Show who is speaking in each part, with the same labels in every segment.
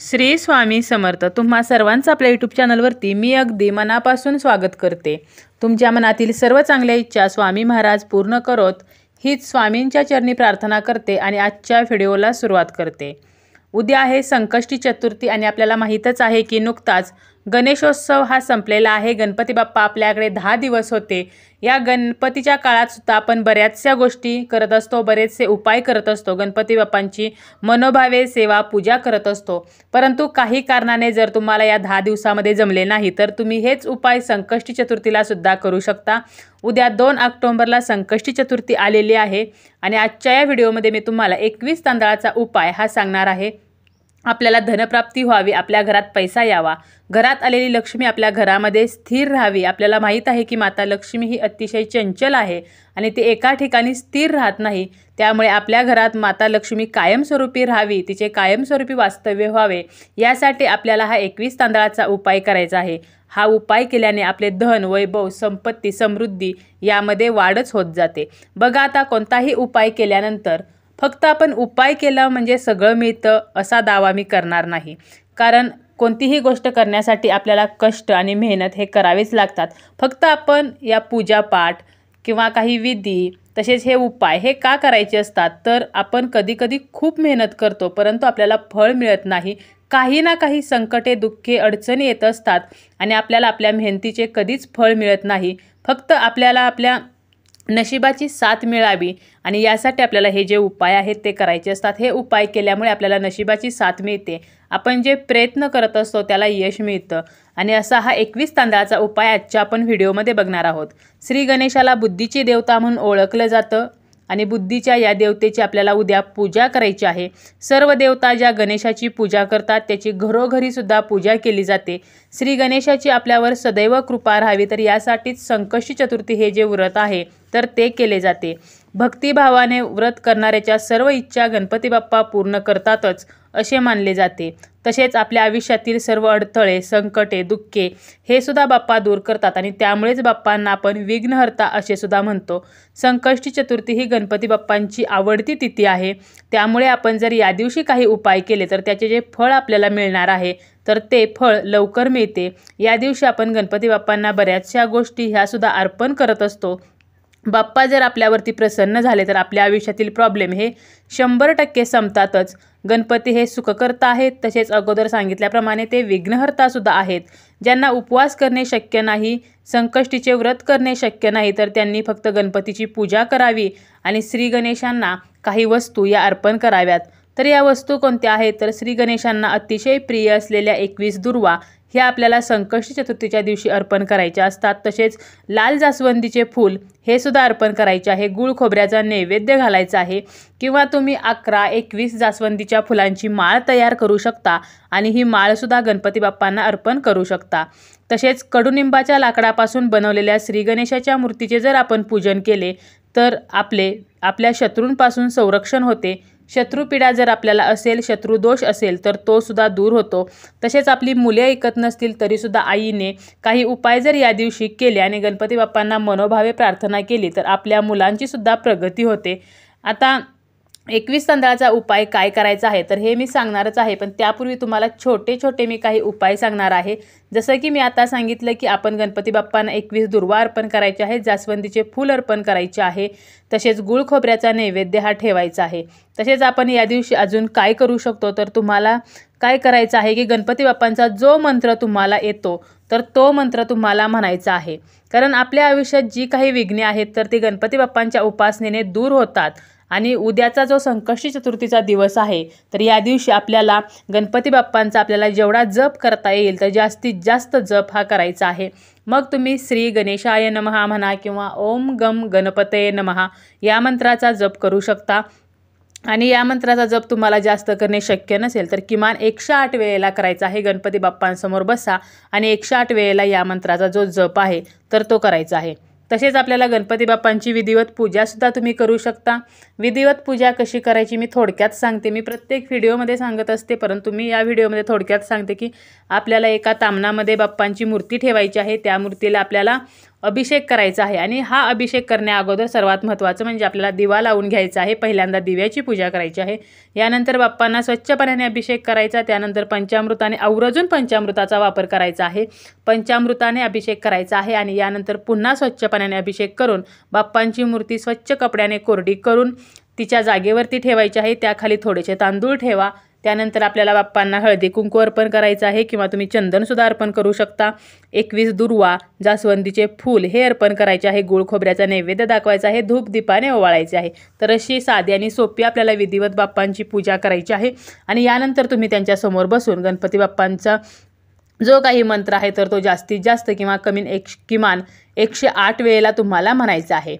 Speaker 1: श्री स्वामी समर्थ तुम्हा सर्वांचं आपल्या यूट्यूब चॅनलवरती मी अगदी मनापासून स्वागत करते तुमच्या मनातील सर्व चांगल्या इच्छा स्वामी महाराज पूर्ण करत हीच स्वामींच्या चरणी प्रार्थना करते आणि आजच्या व्हिडिओला सुरुवात करते उद्या आहे संकष्टी चतुर्थी आणि आपल्याला माहीतच आहे की नुकताच गणेशोत्सव हा संपलेला आहे गणपती बाप्पा आपल्याकडे दहा दिवस होते या गणपतीच्या काळात सुद्धा आपण बऱ्याचशा गोष्टी करत असतो बरेचसे उपाय करत असतो गणपती बाप्पांची मनोभावे सेवा पूजा करत असतो परंतु काही कारणाने जर तुम्हाला या दहा दिवसामध्ये जमले नाही तर तुम्ही हेच उपाय संकष्टी चतुर्थीला सुद्धा करू शकता उद्या दोन ऑक्टोंबरला संकष्टी चतुर्थी आलेली आहे आणि आजच्या या व्हिडिओमध्ये मी तुम्हाला एकवीस तांदळाचा उपाय हा सांगणार आहे आपल्याला धनप्राप्ती व्हावी आपल्या घरात पैसा यावा घरात आलेली लक्ष्मी आपल्या घरामध्ये स्थिर राहावी आपल्याला माहीत आहे की माता लक्ष्मी ही अतिशय चंचल आहे आणि ती एका ठिकाणी स्थिर राहत नाही त्यामुळे आपल्या घरात माता लक्ष्मी कायमस्वरूपी राहावी तिचे कायमस्वरूपी वास्तव्य व्हावे यासाठी आपल्याला हा एकवीस तांदळाचा उपाय करायचा आहे हा उपाय केल्याने आपले धन वैभव संपत्ती समृद्धी यामध्ये वाढच होत जाते बघा आता कोणताही उपाय केल्यानंतर फक्त आपण उपाय केला म्हणजे सगळं मिळतं असा दावा मी करणार नाही कारण कोणतीही गोष्ट करण्यासाठी आपल्याला कष्ट आणि मेहनत हे करावेच लागतात फक्त आपण या पूजापाठ किंवा काही विधी तसेच हे उपाय हे का करायचे असतात तर आपण कधीकधी खूप मेहनत करतो परंतु आपल्याला फळ मिळत नाही काही ना काही संकटे दुःखे अडचणी येत असतात आणि आपल्याला आपल्या मेहनतीचे कधीच फळ मिळत नाही फक्त आपल्याला आपल्या नशिबाची साथ मिळावी आणि यासाठी आपल्याला हे जे उपाय आहेत ते करायचे असतात हे उपाय केल्यामुळे आपल्याला नशिबाची साथ मिळते आपण जे प्रयत्न करत असतो त्याला यश मिळतं आणि असा हा एकवीस तांदळाचा उपाय आजच्या आपण व्हिडिओमध्ये बघणार आहोत श्री गणेशाला बुद्धीची देवता म्हणून ओळखलं जातं आणि बुद्धीच्या या देवतेची आपल्याला उद्या पूजा करायची आहे सर्व देवता ज्या गणेशाची पूजा करतात त्याची घरोघरीसुद्धा पूजा केली जाते श्री गणेशाची आपल्यावर सदैव कृपा राहावी तर यासाठीच संकष्टी चतुर्थी हे जे व्रत आहे तर ते केले जाते भक्तिभावाने व्रत करणाऱ्याच्या सर्व इच्छा गणपती बाप्पा पूर्ण करतातच असे मानले जाते तसेच आपल्या आयुष्यातील सर्व अडथळे संकटे दुःखे हे सुद्धा बाप्पा दूर करतात आणि त्यामुळेच बाप्पांना आपण विघ्नहर्ता असे सुद्धा म्हणतो संकष्टी चतुर्थी ही गणपती बाप्पांची आवडती तिथी आहे त्यामुळे आपण जर या दिवशी काही उपाय केले तर त्याचे जे फळ आपल्याला मिळणार आहे तर ते फळ लवकर मिळते या दिवशी आपण गणपती बाप्पांना बऱ्याचशा गोष्टी ह्यासुद्धा अर्पण करत असतो बाप्पा जर आपल्यावरती प्रसन्न झाले तर आपल्या आयुष्यातील प्रॉब्लेम हे शंभर टक्के संपतातच गणपती हे सुखकर्ता आहेत तसेच अगोदर सांगितल्याप्रमाणे ते विघ्नहर्तासुद्धा आहेत ज्यांना उपवास करणे शक्य नाही संकष्टीचे व्रत करणे शक्य नाही तर त्यांनी फक्त गणपतीची पूजा करावी आणि श्री गणेशांना काही वस्तू या अर्पण कराव्यात तर या वस्तू कोणत्या आहेत तर श्री गणेशांना अतिशय प्रिय असलेल्या एकवीस दुर्वा हे आपल्याला संकष्टी चतुर्थीच्या दिवशी अर्पण करायच्या असतात तसेच लाल जास्वंदीचे फूल हे सुद्धा अर्पण करायचे आहे गुळ खोबऱ्याचा नैवेद्य घालायचा आहे किंवा तुम्ही अकरा एकवीस जास्वंदीच्या फुलांची माळ तयार करू शकता आणि ही माळसुद्धा गणपती बाप्पांना अर्पण करू शकता तसेच कडुनिंबाच्या लाकडापासून बनवलेल्या श्री गणेशाच्या मूर्तीचे जर आपण पूजन केले तर आपले आपल्या शत्रूंपासून संरक्षण होते शत्रूपीडा जर आपल्याला असेल शत्रुदोष असेल तर तो सुद्धा दूर होतो तसेच आपली मुले ऐकत नसतील तरीसुद्धा आईने काही उपाय जर या दिवशी केले आणि गणपती बाप्पांना मनोभावे प्रार्थना केली तर आपल्या मुलांची सुद्धा प्रगती होते आता एकवीस तांदळाचा उपाय काय करायचा आहे तर हे मी सांगणारच आहे पण त्यापूर्वी तुम्हाला छोटे छोटे मी काही उपाय सांगणार आहे जसं की मी आता सांगितलं की आपण गणपती बाप्पांना एकवीस दुर्वा अर्पण करायचे आहे जास्वंदीचे फूल अर्पण करायचे आहे तसेच गुळ खोबऱ्याचा नैवेद्य हा ठेवायचा आहे तसेच आपण या दिवशी अजून काय करू शकतो तर तुम्हाला काय करायचं आहे की गणपती बाप्पांचा जो मंत्र तुम्हाला येतो तर तो मंत्र तुम्हाला म्हणायचा आहे कारण आपल्या आयुष्यात जी काही विघ्ने आहेत तर ती गणपती बाप्पांच्या उपासनेने दूर होतात आणि उद्याचा जो संकष्टी चतुर्थीचा दिवस आहे तर या दिवशी आपल्याला गणपती बाप्पांचा आपल्याला जेवढा जप करता येईल तर जास्तीत जास्त जप हा करायचा आहे मग तुम्ही श्री गणेशाय नमहा म्हणा किंवा ओम गम गणपते नमहा या मंत्राचा जप करू शकता आणि या मंत्राचा जप तुम्हाला जास्त करणे शक्य नसेल तर किमान एकशे आठ वेळेला करायचा आहे गणपती बाप्पांसमोर बसा आणि एकशे आठ वेळेला या मंत्राचा जो जप आहे तर तो करायचा आहे तसेच आपल्याला गणपती बाप्पांची विधिवत पूजासुद्धा तुम्ही करू शकता विधिवत पूजा कशी करायची मी थोडक्यात सांगते मी प्रत्येक व्हिडिओमध्ये सांगत असते परंतु मी या व्हिडिओमध्ये थोडक्यात सांगते की आपल्याला एका तामणामध्ये बाप्पांची मूर्ती ठेवायची आहे त्या मूर्तीला आपल्याला अभिषेक करायचा आहे आणि हा अभिषेक करण्या अगोदर सर्वात महत्त्वाचं म्हणजे आपल्याला दिवा लावून घ्यायचा आहे पहिल्यांदा दिव्याची पूजा करायची आहे यानंतर बाप्पांना स्वच्छ पाण्याने अभिषेक करायचा त्यानंतर पंचामृताने आवरजून पंचामृताचा वापर करायचा आहे पंचामृताने अभिषेक करायचा आहे आणि यानंतर पुन्हा स्वच्छ पाण्याने अभिषेक करून बाप्पांची मूर्ती स्वच्छ कपड्याने कोरडी करून तिच्या जागेवरती ठेवायची आहे त्याखाली थोडेसे तांदूळ ठेवा त्यानंतर आपल्याला बाप्पांना हळदी कुंकू अर्पण करायचं आहे किंवा तुम्ही चंदनसुद्धा अर्पण करू शकता एकवीस दुर्वा जास्वंदीचे फूल हे अर्पण करायचे आहे गुळ खोबऱ्याचा नैवेद्य दाखवायचा आहे धूप दीपाने ओवाळायचे आहे तर अशी साधी आणि सोपी आपल्याला विधिवत बाप्पांची पूजा करायची आहे आणि यानंतर तुम्ही त्यांच्यासमोर बसून गणपती बाप्पांचा जो काही मंत्र आहे तर तो जास्तीत जास्त किंवा कमी एक किमान एकशे आठ वेळेला तुम्हाला म्हणायचा आहे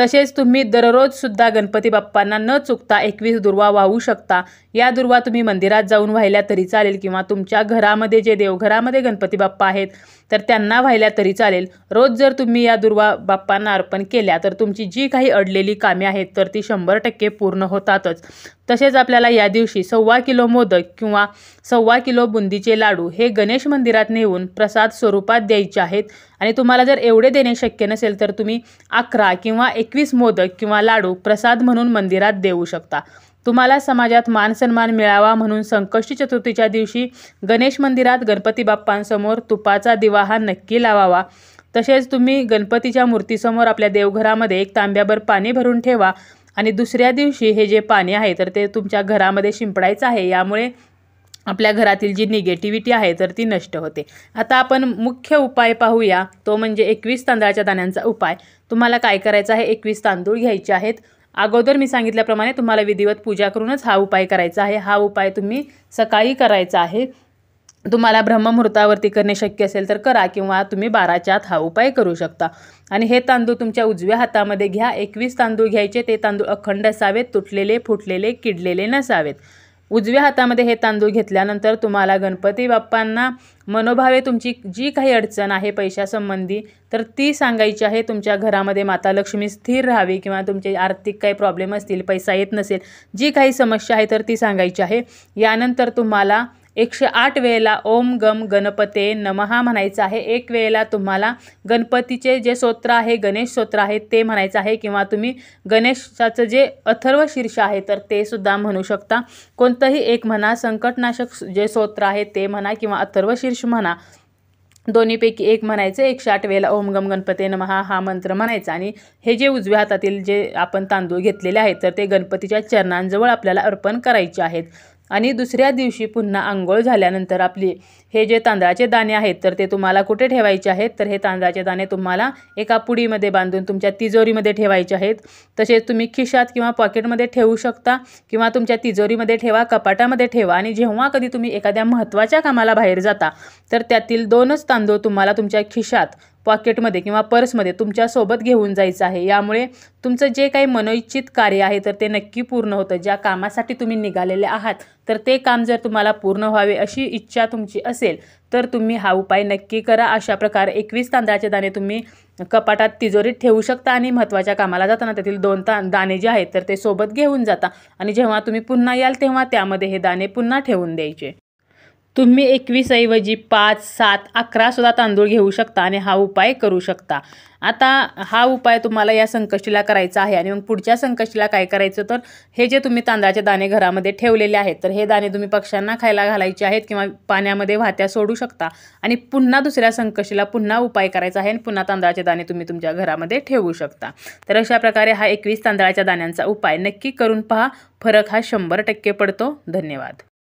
Speaker 1: तसेच तुम्ही दररोज सुद्धा गणपती बाप्पांना न चुकता एकवीस दुर्वा वाहू शकता या दुर्वा तुम्ही मंदिरात जाऊन वाहिल्या तरी चालेल किंवा तुमच्या घरामध्ये जे देवघरामध्ये गणपती बाप्पा आहेत तर त्यांना व्हायला तरी चालेल रोज जर तुम्ही या दुर्वा बाप्पांना अर्पण केल्या तर तुमची जी काही अडलेली कामे आहेत तर ती शंभर टक्के पूर्ण होतातच तसेच आपल्याला या दिवशी सव्वा किलो मोदक किंवा सव्वा किलो बुंदीचे लाडू हे गणेश मंदिरात नेऊन प्रसाद स्वरूपात द्यायचे आहेत आणि तुम्हाला जर एवढे देणे शक्य नसेल तर तुम्ही अकरा किंवा एकवीस मोदक किंवा लाडू प्रसाद म्हणून मंदिरात देऊ शकता तुम्हाला समाजात मान सन्मान मिळावा म्हणून संकष्टी चतुर्थीच्या दिवशी गणेश मंदिरात गणपती बाप्पांसमोर तुपाचा दिवा हा नक्की लावावा तसेच तुम्ही गणपतीच्या मूर्तीसमोर आपल्या देवघरामध्ये एक तांब्याभर पाणी भरून ठेवा आणि दुसऱ्या दिवशी हे जे पाणी आहे तर ते तुमच्या घरामध्ये शिंपडायचं आहे यामुळे आपल्या घरातील जी निगेटिव्हिटी आहे तर ती नष्ट होते आता आपण मुख्य उपाय पाहूया तो म्हणजे एकवीस तांदळाच्या दाण्यांचा उपाय तुम्हाला काय करायचं आहे एकवीस तांदूळ घ्यायचे आहेत अगोदर मी सांगितल्याप्रमाणे तुम्हाला विधिवत पूजा करूनच हा उपाय करायचा आहे हा उपाय तुम्ही सकाळी करायचा आहे तुम्हाला ब्रह्ममुहूर्तावरती करणे शक्य असेल तर करा किंवा तुम्ही बाराच्या आत हा उपाय करू शकता आणि हे तांदूळ तुमच्या उजव्या हातामध्ये घ्या एकवीस तांदूळ घ्यायचे ते तांदूळ अखंड असावेत तुटलेले फुटलेले किडलेले नसावेत उजव्या हातामध्ये हे तांदूळ घेतल्यानंतर तुम्हाला गणपती बाप्पांना मनोभावे तुमची जी काही अडचण आहे पैशासंबंधी तर ती सांगायची आहे तुमच्या घरामध्ये माता लक्ष्मी स्थिर राहावी किंवा तुमचे आर्थिक काही प्रॉब्लेम असतील पैसा येत नसेल जी काही समस्या आहे तर ती सांगायची आहे यानंतर तुम्हाला एकशे आठ वेळेला ओम गम गणपते नमहा म्हणायचं आहे एक वेळेला तुम्हाला गणपतीचे जे स्तोत्र आहे गणेश स्तोत्र आहे ते म्हणायचं आहे किंवा तुम्ही गणेशाचं जे अथर्व शीर्ष आहे तर ते सुद्धा म्हणू शकता कोणतंही एक म्हणा संकटनाशक जे स्तोत्र आहे ते म्हणा किंवा अथर्व शीर्ष म्हणा दोन्हीपैकी एक म्हणायचं एकशे आठ वेळेला ओम गम गणपते नमहा हा मंत्र म्हणायचा आणि हे जे उजव्या हातातील जे आपण तांदूळ घेतलेले आहेत तर ते गणपतीच्या चरणांजवळ आपल्याला अर्पण करायचे आहेत आणि दुसऱ्या दिवशी पुन्हा आंघोळ झाल्यानंतर आपली हे जे तांदळाचे दाणे आहेत तर ते तुम्हाला कुठे ठेवायचे आहेत तर हे तांदळाचे दाणे तुम्हाला एका पुडीमध्ये बांधून तुमच्या तिजोरीमध्ये ठेवायचे आहेत तसेच तुम्ही खिशात किंवा पॉकेटमध्ये ठेवू शकता किंवा तुमच्या तिजोरीमध्ये ठेवा कपाटामध्ये ठेवा आणि जेव्हा कधी तुम्ही एखाद्या महत्त्वाच्या कामाला बाहेर जाता तर त्यातील दोनच तांदूळ तुम्हाला तुमच्या खिशात पॉकेटमध्ये किंवा पर्समध्ये तुमच्यासोबत घेऊन जायचं आहे यामुळे तुमचं जे काही मनोइच्छित कार्य आहे तर ते नक्की पूर्ण होतं ज्या कामासाठी तुम्ही निघालेले आहात तर ते काम जर तुम्हाला पूर्ण व्हावे अशी इच्छा तुमची असेल तर तुम्ही हा उपाय नक्की करा अशा प्रकारे एकवीस तांदळाचे दाणे तुम्ही कपाटात तिजोरीत ठेवू शकता आणि महत्त्वाच्या कामाला जाताना त्यातील दोन ता दाणे जे आहेत तर ते सोबत घेऊन जाता आणि जेव्हा तुम्ही पुन्हा याल तेव्हा त्यामध्ये हे दाणे पुन्हा ठेवून द्यायचे तुम्ही एकवीसऐवजी पाच सात अकरासुद्धा तांदूळ घेऊ शकता आणि हा उपाय करू शकता आता हा उपाय तुम्हाला या संकष्टीला करायचा आहे आणि मग पुढच्या संकष्टीला काय करायचं तर हे जे तुम्ही तांदळाचे दाणे घरामध्ये ठेवलेले आहेत तर हे दाणे तुम्ही पक्ष्यांना खायला घालायचे आहेत किंवा पाण्यामध्ये वाहत्या सोडू शकता आणि पुन्हा दुसऱ्या संकष्टीला पुन्हा उपाय करायचा आहे आणि पुन्हा तांदळाचे दाणे तुम्ही तुमच्या घरामध्ये ठेवू शकता तर अशा प्रकारे हा एकवीस तांदळाच्या दाण्यांचा उपाय नक्की करून पहा फरक हा शंभर टक्के पडतो धन्यवाद